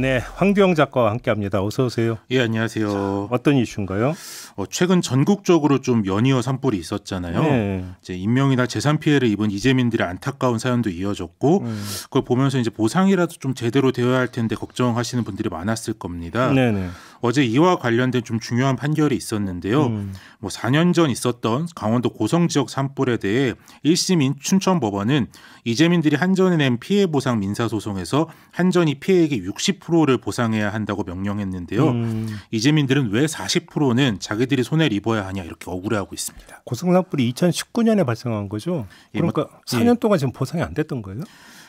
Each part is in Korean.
네, 황규영 작가와 함께합니다. 어서 오세요. 예, 안녕하세요. 자, 어떤 이슈인가요? 어, 최근 전국적으로 좀 연이어 산불이 있었잖아요. 네. 이제 인명이나 재산 피해를 입은 이재민들의 안타까운 사연도 이어졌고 네. 그걸 보면서 이제 보상이라도 좀 제대로 되어야 할 텐데 걱정하시는 분들이 많았을 겁니다. 네, 네. 어제 이와 관련된 좀 중요한 판결이 있었는데요. 음. 뭐 4년 전 있었던 강원도 고성 지역 산불에 대해 1심인 춘천법원은 이재민들이 한전에 낸 피해 보상 민사 소송에서 한전이 피해액의 60% 40%를 보상해야 한다고 명령했는데요. 음. 이재민들은 왜 40%는 자기들이 손해를 입어야 하냐 이렇게 억울해하고 있습니다. 고성산불이 2019년에 발생한 거죠. 예, 그러니까 뭐, 예, 뭐, 4년 동안 지금 보상이 안 됐던 거예요?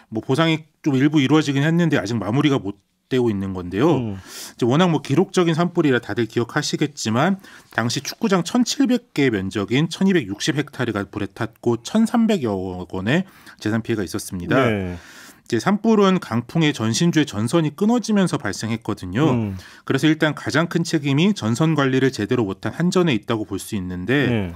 뭐 보상이 좀 일부 이루어지긴 했는데 아직 마무리가 못 되고 있는 건데요. 음. 이제 워낙 뭐 기록적인 산불이라 다들 기억하시겠지만 당시 축구장 1,700개 면적인 1,260헥타르가 불에 탔고 1,300여 원의 재산 피해가 있었습니다. 네. 이제 산불은 강풍의 전신주의 전선이 끊어지면서 발생했거든요. 음. 그래서 일단 가장 큰 책임이 전선 관리를 제대로 못한 한전에 있다고 볼 수 있는데 네.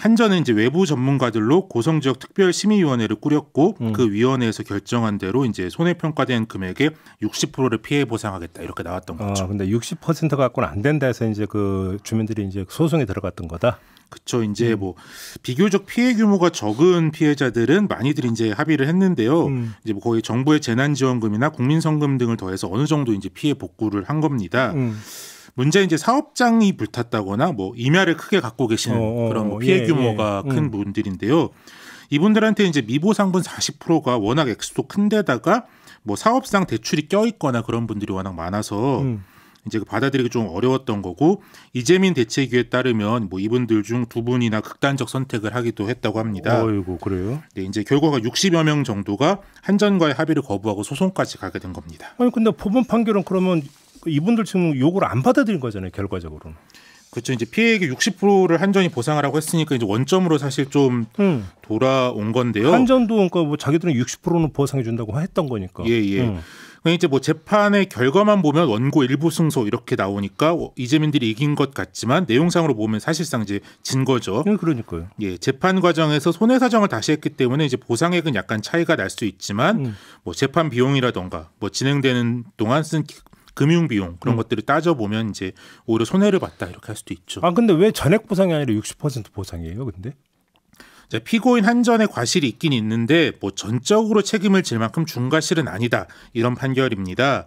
한전은 이제 외부 전문가들로 고성 지역 특별 심의위원회를 꾸렸고 음. 그 위원회에서 결정한 대로 이제 손해 평가된 금액의 60%를 피해 보상하겠다 이렇게 나왔던 아, 거죠. 아, 근데 60% 갖고는 안 된다 해서 이제 그 주민들이 이제 소송에 들어갔던 거다. 그쵸 이제 음. 뭐 비교적 피해 규모가 적은 피해자들은 많이들 이제 합의를 했는데요. 음. 이제 뭐 거의 정부의 재난지원금이나 국민성금 등을 더해서 어느 정도 이제 피해 복구를 한 겁니다. 음. 문제는 이제 사업장이 불탔다거나 뭐 임야를 크게 갖고 계시는 어, 어 그런 뭐 어, 피해 예, 규모가 예. 큰 음. 분들인데요. 이분들한테 이제 미보상분 40%가 워낙 액수도 큰데다가 뭐 사업상 대출이 껴있거나 그런 분들이 워낙 많아서 음. 이제 그 받아들이기 좀 어려웠던 거고 이재민 대책위에 따르면 뭐 이분들 중 두 분이나 극단적 선택을 하기도 했다고 합니다. 어이고 그래요? 네, 이제 결과가 60여 명 정도가 한전과의 합의를 거부하고 소송까지 가게 된 겁니다. 아니 근데 법원 판결은 그러면 이분들 지금 욕을 안 받아들인 거잖아요, 결과적으로는. 그렇죠. 이제 피해액의 60%를 한전이 보상하라고 했으니까 이제 원점으로 사실 좀 음. 돌아온 건데요. 한전도 그러니까 뭐 자기들은 60%는 보상해 준다고 했던 거니까. 예, 예. 음. 그러 그러니까 이제 뭐 재판의 결과만 보면 원고 일부 승소 이렇게 나오니까 어, 이재민들이 이긴 것 같지만 내용상으로 보면 사실상 이제 진 거죠. 네, 그러니까요. 예, 재판 과정에서 손해 사정을 다시 했기 때문에 이제 보상액은 약간 차이가 날 수 있지만 음. 뭐 재판 비용이라던가 뭐 진행되는 동안 쓴 금융 비용 그런 음. 것들을 따져 보면 이제 오히려 손해를 봤다 이렇게 할 수도 있죠. 아 근데 왜 전액 보상이 아니라 60% 보상이에요? 근데 피고인 한전의 과실이 있긴 있는데 뭐 전적으로 책임을 질 만큼 중과실은 아니다 이런 판결입니다.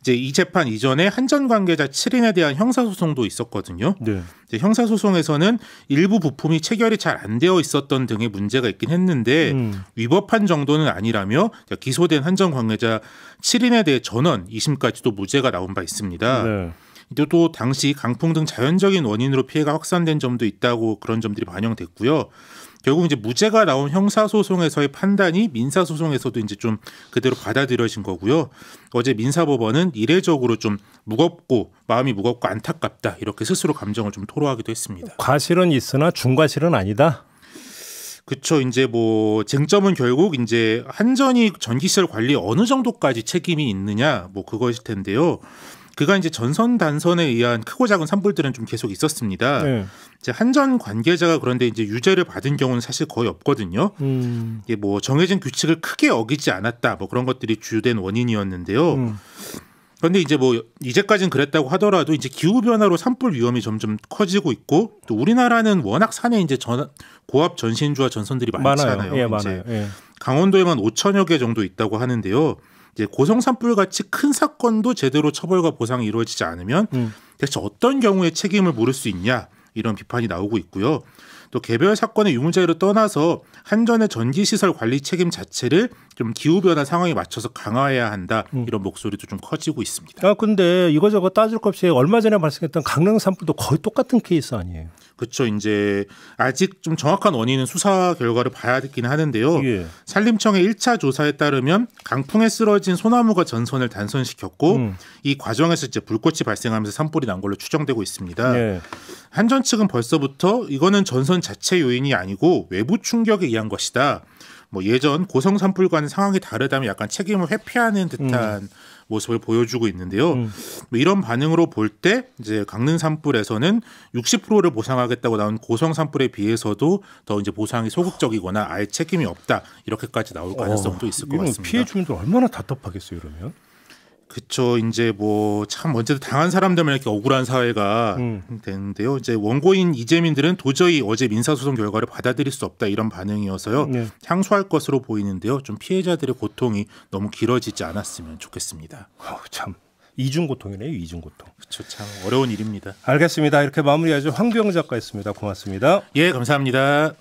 이제 이 재판 이전에 한전 관계자 7인에 대한 형사소송도 있었거든요. 네. 형사소송에서는 일부 부품이 체결이 잘 안 되어 있었던 등의 문제가 있긴 했는데 음. 위법한 정도는 아니라며 기소된 한전 관계자 7인에 대해 전원 2심까지도 무죄가 나온 바 있습니다. 네. 또 당시 강풍 등 자연적인 원인으로 피해가 확산된 점도 있다고 그런 점들이 반영됐고요. 결국 이제 무죄가 나온 형사 소송에서의 판단이 민사 소송에서도 이제 좀 그대로 받아들여진 거고요. 어제 민사법원은 이례적으로 좀 무겁고 마음이 무겁고 안타깝다 이렇게 스스로 감정을 좀 토로하기도 했습니다. 과실은 있으나 중과실은 아니다. 그쵸. 이제 뭐 쟁점은 결국 이제 한전이 전기시설 관리 어느 정도까지 책임이 있느냐 뭐 그거일 텐데요. 그간 이제 전선 단선에 의한 크고 작은 산불들은 좀 계속 있었습니다. 네. 이제 한전 관계자가 그런데 이제 유죄를 받은 경우는 사실 거의 없거든요. 음. 이게 뭐 정해진 규칙을 크게 어기지 않았다 뭐 그런 것들이 주된 원인이었는데요. 음. 그런데 이제 뭐 이제까진 그랬다고 하더라도 이제 기후 변화로 산불 위험이 점점 커지고 있고 또 우리나라는 워낙 산에 이제 전, 고압 전신주와 전선들이 많잖아요. 많아요. 예, 많아요. 예. 강원도에만 5천여 개 정도 있다고 하는데요. 이제 고성산불 같이 큰 사건도 제대로 처벌과 보상이 이루어지지 않으면 음. 대체 어떤 경우에 책임을 물을 수 있냐 이런 비판이 나오고 있고요. 또 개별 사건의 유무자유를 떠나서 한전의 전기시설 관리 책임 자체를 좀 기후변화 상황에 맞춰서 강화해야 한다 음. 이런 목소리도 좀 커지고 있습니다. 아 근데 이거저거 따질 것 없이 얼마 전에 발생했던 강릉 산불도 거의 똑같은 케이스 아니에요? 그렇죠. 이제 아직 좀 정확한 원인은 수사 결과를 봐야 되긴 하는데요. 예. 산림청의 1차 조사에 따르면 강풍에 쓰러진 소나무가 전선을 단선시켰고 음. 이 과정에서 이제 불꽃이 발생하면서 산불이 난 걸로 추정되고 있습니다. 예. 한전 측은 벌써부터 이거는 전선 자체 요인이 아니고 외부 충격에 의한 것이다. 뭐 예전 고성 산불과는 상황이 다르다면 약간 책임을 회피하는 듯한 음. 모습을 보여주고 있는데요. 음. 뭐 이런 반응으로 볼 때 이제 강릉 산불에서는 60%를 보상하겠다고 나온 고성 산불에 비해서도 더 이제 보상이 소극적이거나 아예 책임이 없다 이렇게까지 나올 가능성도 어, 있을 것 같습니다. 피해 주민들 얼마나 답답하겠어요, 그러면? 그쵸. 이제 뭐 참 언제든 당한 사람들만 이렇게 억울한 사회가 음. 되는데요. 이제 원고인 이재민들은 도저히 어제 민사소송 결과를 받아들일 수 없다 이런 반응이어서요. 네. 항소할 것으로 보이는데요. 좀 피해자들의 고통이 너무 길어지지 않았으면 좋겠습니다. 아우 참. 이중 고통이네요. 이중 고통. 그렇참 어려운 일입니다. 알겠습니다. 이렇게 마무리하죠. 황병 작가였습니다. 고맙습니다. 예, 감사합니다.